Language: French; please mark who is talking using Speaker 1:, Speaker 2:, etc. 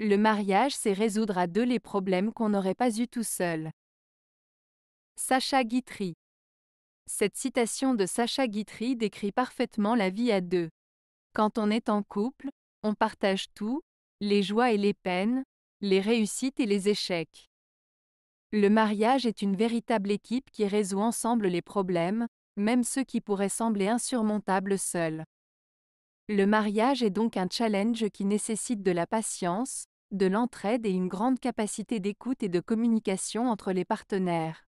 Speaker 1: Le mariage, c'est résoudre à deux les problèmes qu'on n'aurait pas eu tout seul. Sacha Guitry Cette citation de Sacha Guitry décrit parfaitement la vie à deux. Quand on est en couple, on partage tout, les joies et les peines, les réussites et les échecs. Le mariage est une véritable équipe qui résout ensemble les problèmes, même ceux qui pourraient sembler insurmontables seuls. Le mariage est donc un challenge qui nécessite de la patience, de l'entraide et une grande capacité d'écoute et de communication entre les
Speaker 2: partenaires.